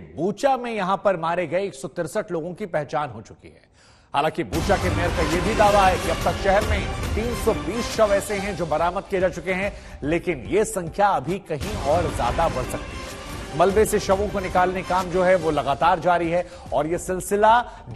Bucha में यहां पर मारे गए एक लोगों की पहचान हो चुकी है हालांकि बूचा के मेयर का यह भी दावा है कि अब तक शहर में 320 शव ऐसे हैं जो बरामद किए जा चुके हैं लेकिन यह संख्या अभी कहीं और ज्यादा बढ़ सकती है मलबे से शवों को निकालने काम जो है वो लगातार जारी है और यह सिलसिला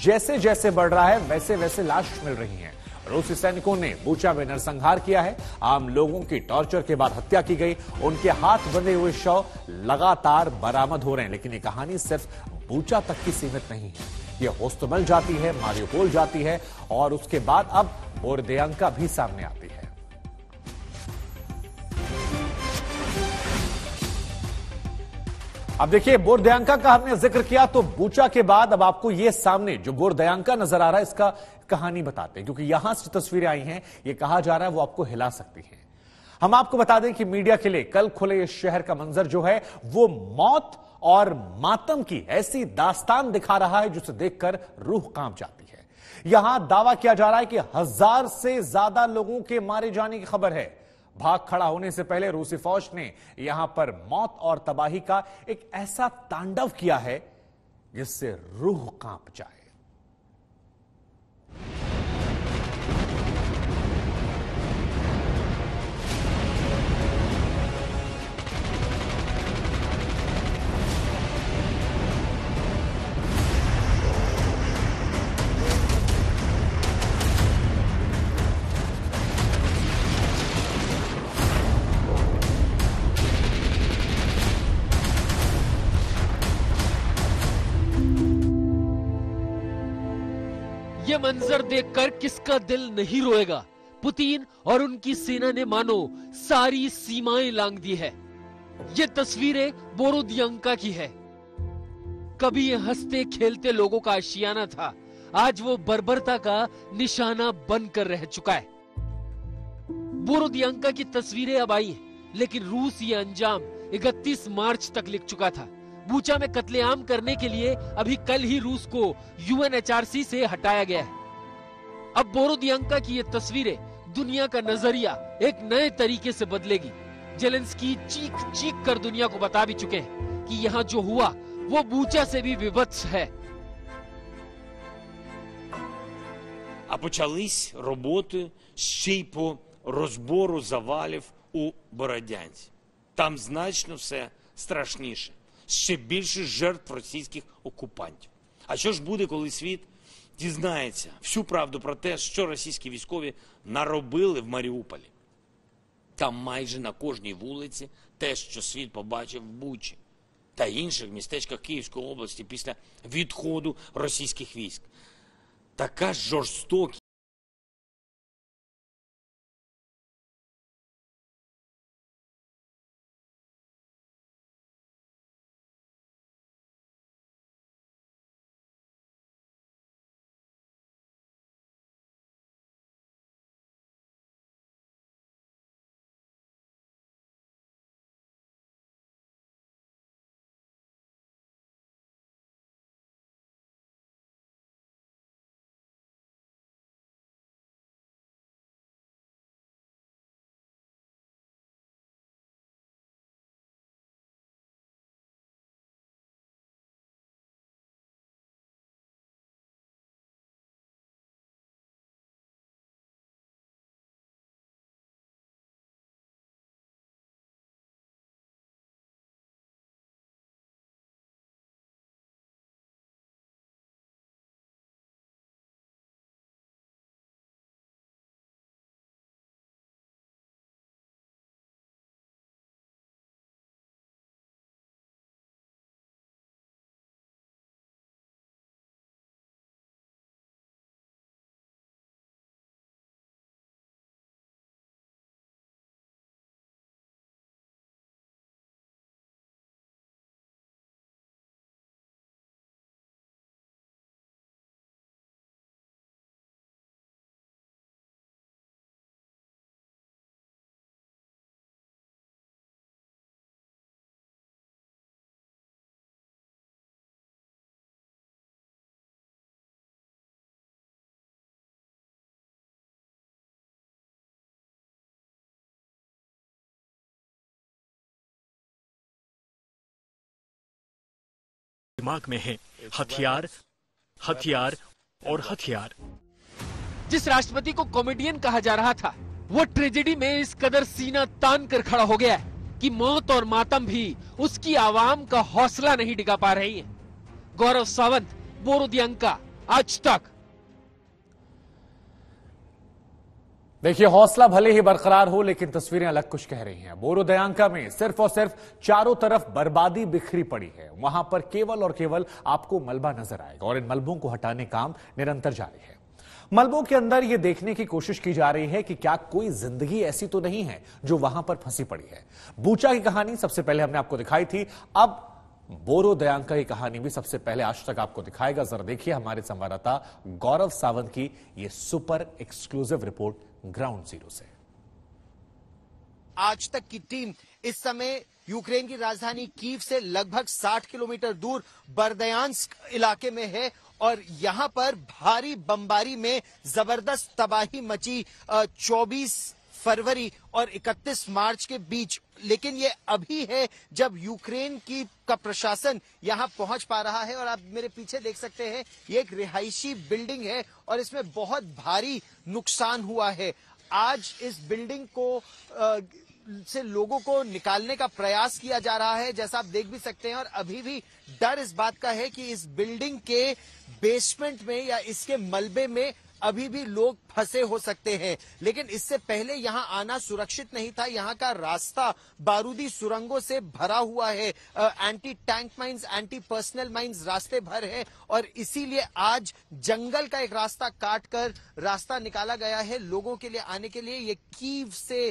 जैसे जैसे बढ़ रहा है वैसे वैसे लाश मिल रही है रूसी सैनिकों ने बूचा में नरसंहार किया है आम लोगों की टॉर्चर के बाद हत्या की गई उनके हाथ बंधे हुए शव लगातार बरामद हो रहे हैं लेकिन ये कहानी सिर्फ बूचा तक की सीमित नहीं है ये होस्तमल जाती है मारियोपोल जाती है और उसके बाद अब बोरदेयांका भी सामने आती है अब देखिए बोरदयांका का हमने जिक्र किया तो बूचा के बाद अब आपको यह सामने जो बोरदयांका नजर आ रहा है इसका कहानी बताते हैं क्योंकि यहां से तस्वीरें आई हैं ये कहा जा रहा है वो आपको हिला सकती हैं हम आपको बता दें कि मीडिया के लिए कल खुले इस शहर का मंजर जो है वो मौत और मातम की ऐसी दास्तान दिखा रहा है जिसे देखकर रूह कांप जाती है यहां दावा किया जा रहा है कि हजार से ज्यादा लोगों के मारे जाने की खबर है भाग खड़ा होने से पहले रूसी फौज ने यहां पर मौत और तबाही का एक ऐसा तांडव किया है जिससे रूह कांप जाए मंजर देखकर किसका दिल नहीं रोएगा पुतिन और उनकी सेना ने मानो सारी सीमाएं लांग दी है ये तस्वीरें बोरोदियंका की है कभी ये हंसते खेलते लोगों का आशियाना था आज वो बर्बरता का निशाना बनकर रह चुका है बोरोदियंका की तस्वीरें अब आई हैं लेकिन रूस ये अंजाम 31 मार्च तक लिख चुका था बूचा में कत्लेआम करने के लिए अभी कल ही रूस को यूएनएचआरसी से हटाया गया है अब बोरोदियंका की ये तस्वीरें दुनिया का नजरिया एक नए तरीके से बदलेगी जेलेंस्की चीख चीख कर दुनिया को बता भी चुके हैं कि यहाँ जो हुआ वो बूचा से भी विभत्स है А почались роботи ще й по розбору завалів у Бородянці. Там значно все страшніше. ще більше жертв російських окупантів. А що ж буде, коли світ дізнається всю правду про те, що російські військові наробили в Маріуполі? Там майже на кожній вулиці те, що світ побачив в Бучі та інших містечках Київської області після відходу російських військ. Така жорстокість. दिमाग में है हथियार हथियार और हथियार जिस राष्ट्रपति को कॉमेडियन कहा जा रहा था वो ट्रेजेडी में इस कदर सीना तान कर खड़ा हो गया है कि मौत और मातम भी उसकी आवाम का हौसला नहीं डिगा पा रही है गौरव सावंत बोरोदियंका आज तक देखिए हौसला भले ही बरकरार हो लेकिन तस्वीरें अलग कुछ कह रही हैं बोरो दयांका में सिर्फ और सिर्फ चारों तरफ बर्बादी बिखरी पड़ी है वहां पर केवल और केवल आपको मलबा नजर आएगा और इन मलबों को हटाने काम निरंतर जारी है मलबों के अंदर यह देखने की कोशिश की जा रही है कि क्या कोई जिंदगी ऐसी तो नहीं है जो वहां पर फंसी पड़ी है बूचा की कहानी सबसे पहले हमने आपको दिखाई थी अब बोरो दयांका की कहानी भी सबसे पहले आज तक आपको दिखाएगा जरा देखिए हमारे संवाददाता गौरव सावंत की यह super exclusive report ground zero से आज तक की टीम इस समय यूक्रेन की राजधानी कीव से लगभग 60 किलोमीटर दूर बर्दयांस्क इलाके में है और यहां पर भारी बमबारी में जबरदस्त तबाही मची 24 फरवरी और 31 मार्च के बीच लेकिन ये अभी है जब यूक्रेन की का प्रशासन यहाँ पहुंच पा रहा है और आप मेरे पीछे देख सकते हैं ये एक रिहायशी बिल्डिंग है और इसमें बहुत भारी नुकसान हुआ है आज इस बिल्डिंग को आ, से लोगों को निकालने का प्रयास किया जा रहा है जैसा आप देख भी सकते हैं और अभी भी डर इस बात का है कि इस बिल्डिंग के बेसमेंट में या इसके मलबे में अभी भी लोग फंसे हो सकते हैं लेकिन इससे पहले यहां आना सुरक्षित नहीं था यहां का रास्ता बारूदी सुरंगों से भरा हुआ है anti tank mines anti personnel mines रास्ते भर है और इसीलिए आज जंगल का एक रास्ता काट कर रास्ता निकाला गया है लोगों के लिए आने के लिए ये कीव से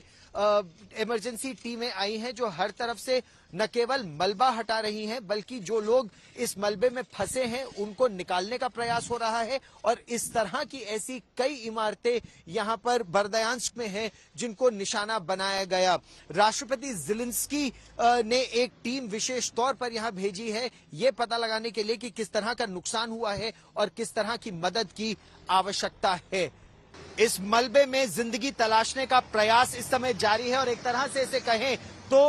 इमरजेंसी टीमें आई हैं जो हर तरफ से न केवल मलबा हटा रही हैं बल्कि जो लोग इस मलबे में फंसे हैं उनको निकालने का प्रयास हो रहा है और इस तरह की ऐसी कई इमारतें यहां पर बर्दयांश में हैं जिनको निशाना बनाया गया राष्ट्रपति जिलिंसकी ने एक टीम विशेष तौर पर यहाँ भेजी है ये पता लगाने के लिए कि किस तरह का नुकसान हुआ है और किस तरह की मदद की आवश्यकता है इस मलबे में जिंदगी तलाशने का प्रयास इस समय जारी है और एक तरह से इसे कहें तो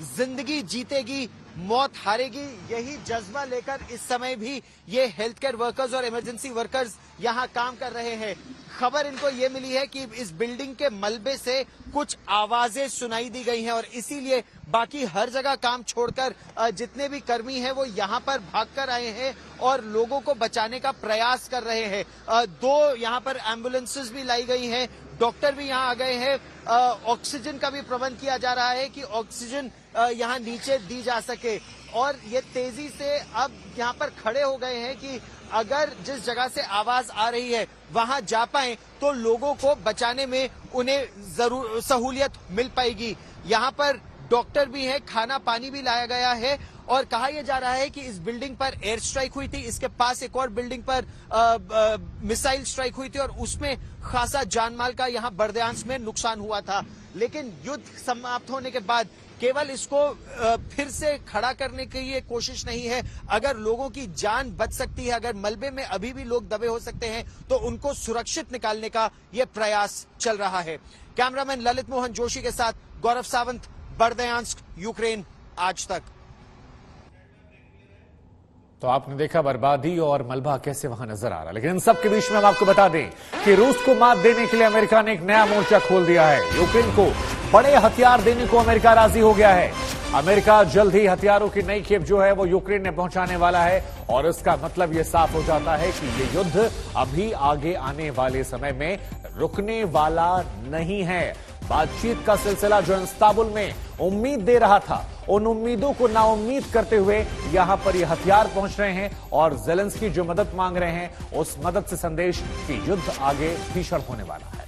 जिंदगी जीतेगी मौत हारेगी यही जज्बा लेकर इस समय भी ये हेल्थ केयर वर्कर्स और इमरजेंसी वर्कर्स यहाँ काम कर रहे हैं खबर इनको ये मिली है कि इस बिल्डिंग के मलबे से कुछ आवाजें सुनाई दी गई हैं और इसीलिए बाकी हर जगह काम छोड़कर जितने भी कर्मी हैं वो यहाँ पर भागकर आए हैं और लोगों को बचाने का प्रयास कर रहे हैं दो यहाँ पर एम्बुलेंसेज भी लाई गई हैं डॉक्टर भी यहाँ आ गए हैं ऑक्सीजन का भी प्रबंध किया जा रहा है कि ऑक्सीजन यहाँ नीचे दी जा सके और ये तेजी से अब यहाँ पर खड़े हो गए हैं कि अगर जिस जगह से आवाज आ रही है वहां जा पाए तो लोगों को बचाने में उन्हें जरूर सहूलियत मिल पाएगी यहाँ पर डॉक्टर भी हैं खाना पानी भी लाया गया है और कहा यह जा रहा है कि इस बिल्डिंग पर एयर स्ट्राइक हुई थी इसके पास एक और बिल्डिंग पर आ, आ, मिसाइल स्ट्राइक हुई थी और उसमें खासा जानमाल का यहाँ बर्देयांस में नुकसान हुआ था लेकिन युद्ध समाप्त होने के बाद केवल इसको फिर से खड़ा करने की ये कोशिश नहीं है अगर लोगों की जान बच सकती है अगर मलबे में अभी भी लोग दबे हो सकते हैं तो उनको सुरक्षित निकालने का ये प्रयास चल रहा है कैमरामैन ललित मोहन जोशी के साथ गौरव सावंत बर्दयांस्क यूक्रेन आज तक तो आपने देखा बर्बादी और मलबा कैसे वहां नजर आ रहा लेकिन इन सब के बीच में हम आपको बता दें कि रूस को मात देने के लिए अमेरिका ने एक नया मोर्चा खोल दिया है यूक्रेन को बड़े हथियार देने को अमेरिका राजी हो गया है अमेरिका जल्द ही हथियारों की नई खेप जो है वो यूक्रेन में पहुंचाने वाला है और इसका मतलब ये साफ हो जाता है कि ये युद्ध अभी आगे आने वाले समय में रुकने वाला नहीं है बातचीत का सिलसिला जो इंस्ताबुल में उम्मीद दे रहा था उन उम्मीदों को नाउम्मीद करते हुए यहां पर ये यह हथियार पहुंच रहे हैं और जेलेंस की जो मदद मांग रहे हैं उस मदद से संदेश कि युद्ध आगे भीषण होने वाला है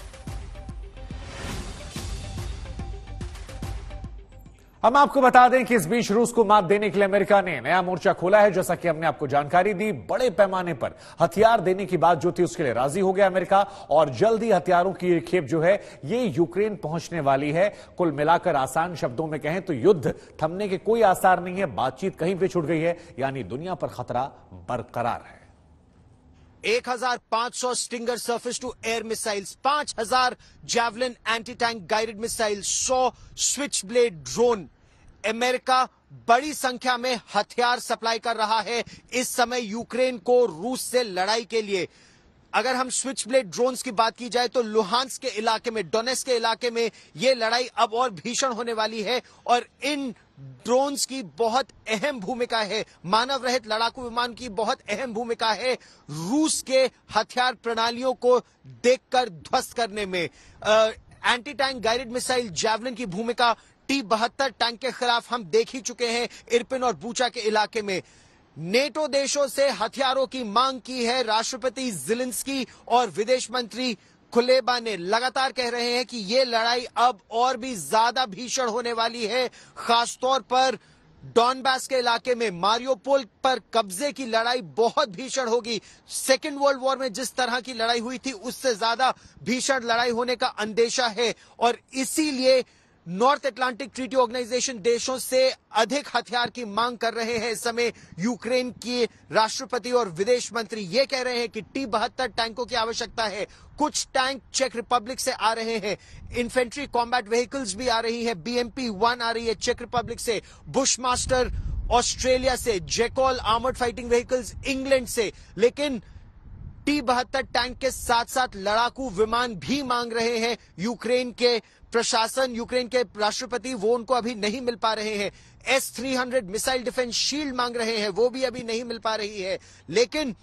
हम आपको बता दें कि इस बीच रूस को मात देने के लिए अमेरिका ने नया मोर्चा खोला है जैसा कि हमने आपको जानकारी दी बड़े पैमाने पर हथियार देने की बात जो थी उसके लिए राजी हो गया अमेरिका और जल्द ही हथियारों की खेप जो है ये यूक्रेन पहुंचने वाली है कुल मिलाकर आसान शब्दों में कहें तो युद्ध थमने के कोई आसार नहीं है बातचीत कहीं पर छुट गई है यानी दुनिया पर खतरा बरकरार है 1500 Stinger surface to air missiles 5000 Javelin anti tank guided missile 100 switchblade drone America बड़ी संख्या में हथियार सप्लाई कर रहा है इस समय यूक्रेन को रूस से लड़ाई के लिए अगर हम स्विच ब्लेड ड्रोन की बात की जाए तो लुहानस के इलाके में डोनेस के इलाके में ये लड़ाई अब और भीषण होने वाली है और इन ड्रोन्स की बहुत अहम भूमिका है मानव रहित लड़ाकू विमान की बहुत अहम भूमिका है रूस के हथियार प्रणालियों को देखकर ध्वस्त करने में anti tank guided missile Javelin की भूमिका टी बहत्तर टैंक के खिलाफ हम देख ही चुके हैं इरपिन और बूचा के इलाके में नेटो देशों से हथियारों की मांग की है राष्ट्रपति जिलिंस्की और विदेश मंत्री खुलेबा ने लगातार कह रहे हैं कि ये लड़ाई अब और भी ज्यादा भीषण होने वाली है खासतौर पर डॉनबास के इलाके में मारियोपोल पर कब्जे की लड़ाई बहुत भीषण होगी सेकेंड वर्ल्ड वॉर में जिस तरह की लड़ाई हुई थी उससे ज्यादा भीषण लड़ाई होने का अंदेशा है और इसीलिए नॉर्थ एटलांटिक ट्रीटी ऑर्गेनाइजेशन देशों से अधिक हथियार की मांग कर रहे हैं इस समय यूक्रेन के राष्ट्रपति और विदेश मंत्री ये कह रहे हैं कि टी बहत्तर टैंकों की आवश्यकता है कुछ टैंक चेक रिपब्लिक से आ रहे हैं इन्फेंट्री कॉम्बैट व्हीकल्स भी आ रही है बीएमपी वन आ रही है चेक रिपब्लिक से बुश ऑस्ट्रेलिया से Jackal armoured fighting vehicles England से लेकिन टी बहत्तर टैंक के साथ साथ लड़ाकू विमान भी मांग रहे हैं यूक्रेन के प्रशासन यूक्रेन के राष्ट्रपति वो उनको अभी नहीं मिल पा रहे हैं S three hundred missile defence shield मांग रहे हैं वो भी अभी नहीं मिल पा रही है लेकिन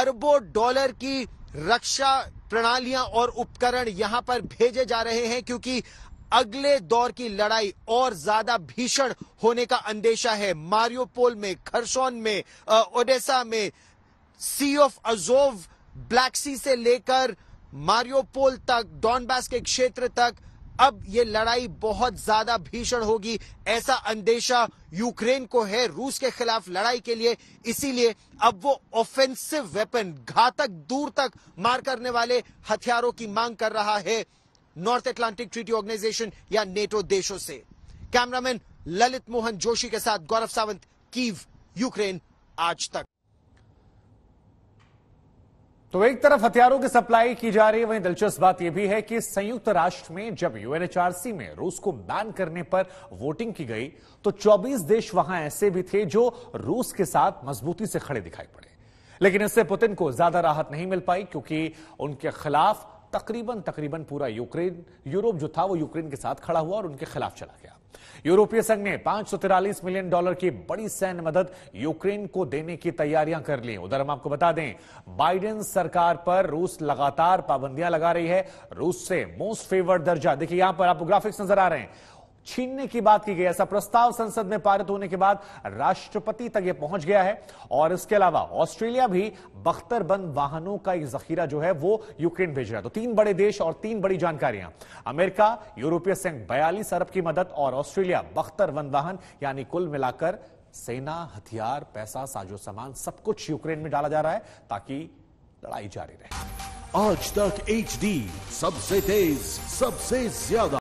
अरबों डॉलर की रक्षा प्रणालियां और उपकरण यहां पर भेजे जा रहे हैं क्योंकि अगले दौर की लड़ाई और ज्यादा भीषण होने का अंदेशा है मारियोपोल में खरसोन में ओडेसा में Sea of Azov Black Sea से लेकर मारियोपोल तक डॉनबास के क्षेत्र तक अब ये लड़ाई बहुत ज्यादा भीषण होगी ऐसा अंदेशा यूक्रेन को है रूस के खिलाफ लड़ाई के लिए इसीलिए अब वो ऑफेंसिव वेपन घातक दूर तक मार करने वाले हथियारों की मांग कर रहा है नॉर्थ एटलांटिक ट्रीटी ऑर्गेनाइजेशन या नेटो देशों से कैमरामैन ललित मोहन जोशी के साथ गौरव सावंत कीव यूक्रेन आज तक तो एक तरफ हथियारों की सप्लाई की जा रही है वहीं दिलचस्प बात यह भी है कि संयुक्त राष्ट्र में जब यूएनएचआरसी में रूस को बैन करने पर वोटिंग की गई तो 24 देश वहां ऐसे भी थे जो रूस के साथ मजबूती से खड़े दिखाई पड़े लेकिन इससे पुतिन को ज्यादा राहत नहीं मिल पाई क्योंकि उनके खिलाफ तकरीबन तकरीबन पूरा यूक्रेन यूरोप जो था वो यूक्रेन के साथ खड़ा हुआ और उनके खिलाफ चला गया यूरोपीय संघ ने पांच मिलियन डॉलर की बड़ी सैन्य मदद यूक्रेन को देने की तैयारियां कर ली उधर हम आपको बता दें बाइडेन सरकार पर रूस लगातार पाबंदियां लगा रही है रूस से मोस्ट फेवर्ड दर्जा देखिए यहां पर आपको ग्राफिक्स नजर आ रहे हैं छीनने की बात की गई ऐसा प्रस्ताव संसद में पारित होने के बाद राष्ट्रपति तक यह पहुंच गया है और इसके अलावा ऑस्ट्रेलिया भी बख्तरबंद वाहनों का एक जखीरा जो है वो यूक्रेन भेज रहा है तो तीन बड़े देश और तीन बड़ी जानकारियां अमेरिका यूरोपीय संघ बयालीस अरब की मदद और ऑस्ट्रेलिया बख्तरबंद वाहन यानी कुल मिलाकर सेना हथियार पैसा साजो सामान सब कुछ यूक्रेन में डाला जा रहा है ताकि लड़ाई जारी रहे आज तक एच सबसे तेज सबसे ज्यादा